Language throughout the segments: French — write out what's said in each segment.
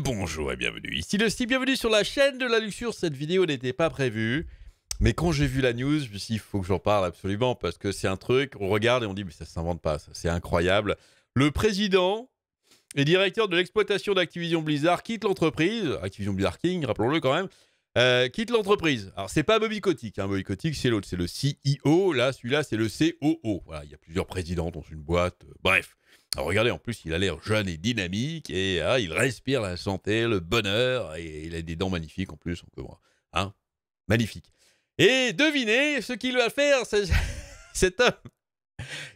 Bonjour et bienvenue, ici le Steve, bienvenue sur la chaîne de la luxure, cette vidéo n'était pas prévue, mais quand j'ai vu la news, je me il faut que j'en parle absolument, parce que c'est un truc, on regarde et on dit, mais ça s'invente pas, c'est incroyable. Le président et directeur de l'exploitation d'Activision Blizzard quitte l'entreprise, Activision Blizzard King, rappelons-le quand même, euh, quitte l'entreprise. Alors, c'est pas Bobby Kotick. Hein. Bobby Kotick, c'est l'autre, c'est le CEO. Là, celui-là, c'est le COO. il y a plusieurs présidents dans une boîte. Euh, bref regardez, en plus, il a l'air jeune et dynamique, et ah, il respire la santé, le bonheur, et il a des dents magnifiques en plus, on peut Hein Magnifique. Et devinez ce qu'il va faire, cet homme.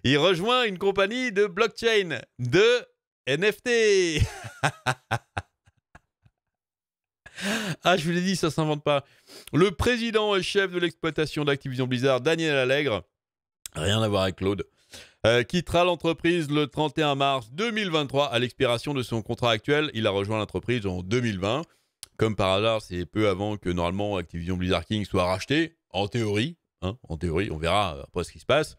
Il rejoint une compagnie de blockchain, de NFT. ah, je vous l'ai dit, ça s'invente pas. Le président et chef de l'exploitation d'Activision Blizzard, Daniel Allègre, rien à voir avec Claude, euh, quittera l'entreprise le 31 mars 2023 à l'expiration de son contrat actuel. Il a rejoint l'entreprise en 2020. Comme par hasard, c'est peu avant que normalement Activision Blizzard King soit racheté, en théorie. Hein, en théorie, on verra euh, après ce qui se passe.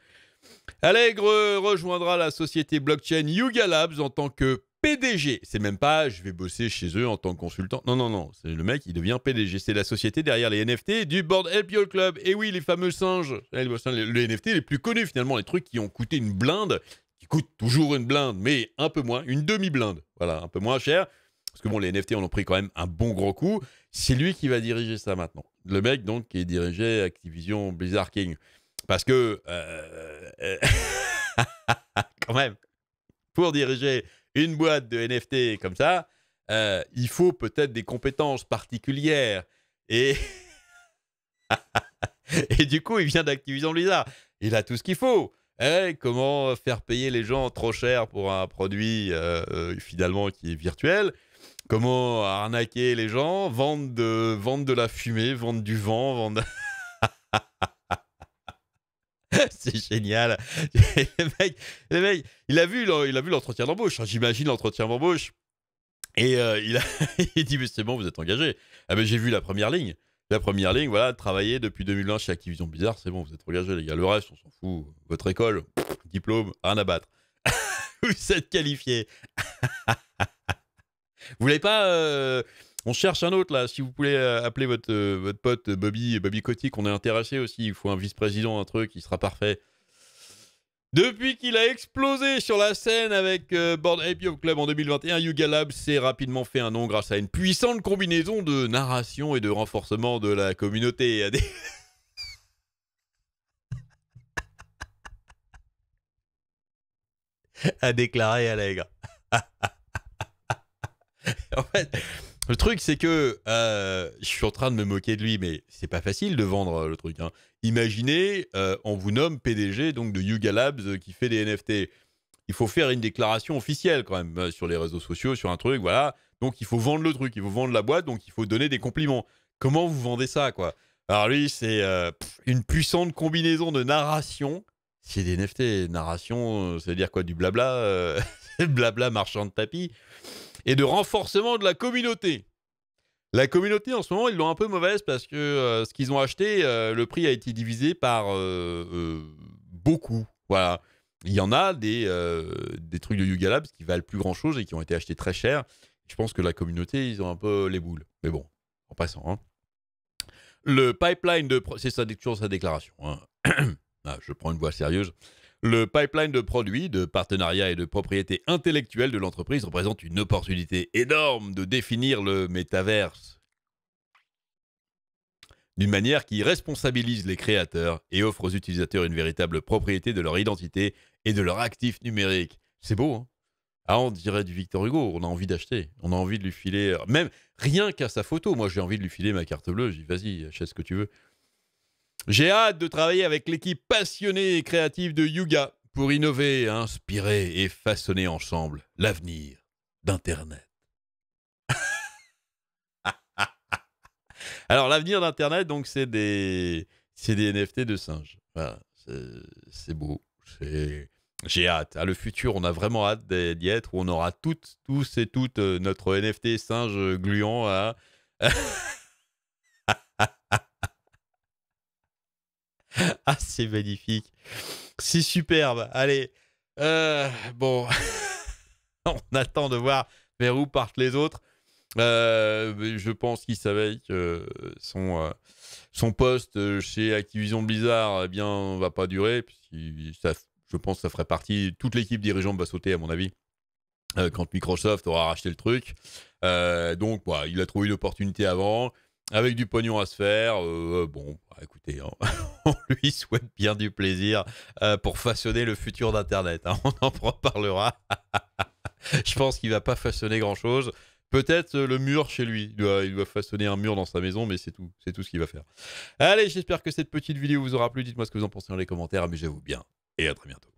Allegre rejoindra la société blockchain Yuga Labs en tant que PDG. C'est même pas je vais bosser chez eux en tant que consultant. Non, non, non. C'est le mec, il devient PDG. C'est la société derrière les NFT du Board Help Your Club. Et oui, les fameux singes. Eh, les, NFT les plus connus, finalement, les trucs qui ont coûté une blinde, qui coûtent toujours une blinde, mais un peu moins, une demi-blinde. Voilà, un peu moins cher. Parce que bon, les NFT, on en pris quand même un bon gros coup. C'est lui qui va diriger ça maintenant. Le mec, donc, qui dirigeait Activision Blizzard King. Parce que. Euh, quand même. Pour diriger une boîte de NFT comme ça, euh, il faut peut-être des compétences particulières. Et, et du coup, il vient d'Activision Blizzard. Il a tout ce qu'il faut. Eh, comment faire payer les gens trop cher pour un produit euh, euh, finalement qui est virtuel Comment arnaquer les gens Vendre de, vendre de la fumée, vendre du vent, vendre... c'est génial. le, mec, il a vu l'entretien d'embauche. Hein, j'imagine l'entretien d'embauche. Et euh, il, dit, mais c'est bon, vous êtes engagé. Ah j'ai vu la première ligne. La première ligne, voilà, travailler depuis 2001 chez Activision Bizarre, c'est bon, vous êtes engagé, les gars. Le reste, on s'en fout. Votre école, diplôme, rien à battre. vous êtes qualifié. vous voulez pas... Euh, on cherche un autre là. Si vous pouvez euh, appeler votre, euh, votre pote euh, Bobby, Bobby Kotick, on est intéressé aussi. Il faut un vice-président, un truc, qui sera parfait. Depuis qu'il a explosé sur la scène avec euh, Board Ape Club en 2021, Yuga Lab s'est rapidement fait un nom grâce à une puissante combinaison de narration et de renforcement de la communauté. À a déclaré Allègre. en fait, le truc, c'est que euh, je suis en train de me moquer de lui, mais c'est pas facile de vendre euh, le truc. Hein. Imaginez, euh, on vous nomme PDG donc de Yuga Labs qui fait des NFT. Il faut faire une déclaration officielle quand même sur les réseaux sociaux, sur un truc, voilà. Donc il faut vendre le truc, il faut vendre la boîte, donc il faut donner des compliments. Comment vous vendez ça, quoi Alors lui, c'est une puissante combinaison de narration. C'est des NFT, narration, ça veut dire quoi Du blabla, blabla marchand de tapis et de renforcement de la communauté. La communauté, en ce moment, ils l'ont un peu mauvaise parce que euh, ce qu'ils ont acheté, euh, le prix a été divisé par euh, beaucoup. Voilà. Il y en a des, des trucs de Yuga Labs qui valent plus grand chose et qui ont été achetés très cher. Je pense que la communauté, ils ont un peu les boules. Mais bon, en passant. Hein. Le pipeline de. C'est toujours sa déclaration. Hein. Ah, je prends une voix sérieuse. Le pipeline de produits, de partenariats et de propriété intellectuelle de l'entreprise représente une opportunité énorme de définir le métaverse d'une manière qui responsabilise les créateurs et offre aux utilisateurs une véritable propriété de leur identité et de leur actif numérique. C'est beau, hein ah, on dirait du Victor Hugo, on a envie d'acheter, on a envie de lui filer, même rien qu'à sa photo, moi j'ai envie de lui filer ma carte bleue, je dis vas-y, achète ce que tu veux. J'ai hâte de travailler avec l'équipe passionnée et créative de Yuga pour innover, inspirer et façonner ensemble l'avenir d'Internet. Alors l'avenir d'Internet, donc c'est des, c'est des NFT de singes. c'est beau. J'ai hâte. À ah, le futur, on a vraiment hâte d'y être où on aura toutes, tous et toutes euh, notre NFT singe gluant à. ah, c'est magnifique. C'est superbe. Allez, euh, bon, on attend de voir vers où partent les autres. Euh, je pense qu'il savait que son, euh, son poste chez Activision Blizzard, eh bien, va pas durer. je pense que ça ferait partie. Toute l'équipe dirigeante va sauter, à mon avis, quand Microsoft aura racheté le truc. donc, voilà, il a trouvé une opportunité avant avec du pognon à se faire. Euh, euh, bon, bah, écoutez, hein, on lui souhaite bien du plaisir euh, pour façonner le futur d'Internet. Hein, on en reparlera. Je pense qu'il va pas façonner grand-chose. Peut-être le mur chez lui. Il doit, il doit, façonner un mur dans sa maison, mais c'est tout. C'est tout ce qu'il va faire. Allez, j'espère que cette petite vidéo vous aura plu. Dites-moi ce que vous en pensez dans les commentaires. Amusez-vous bien et à très bientôt.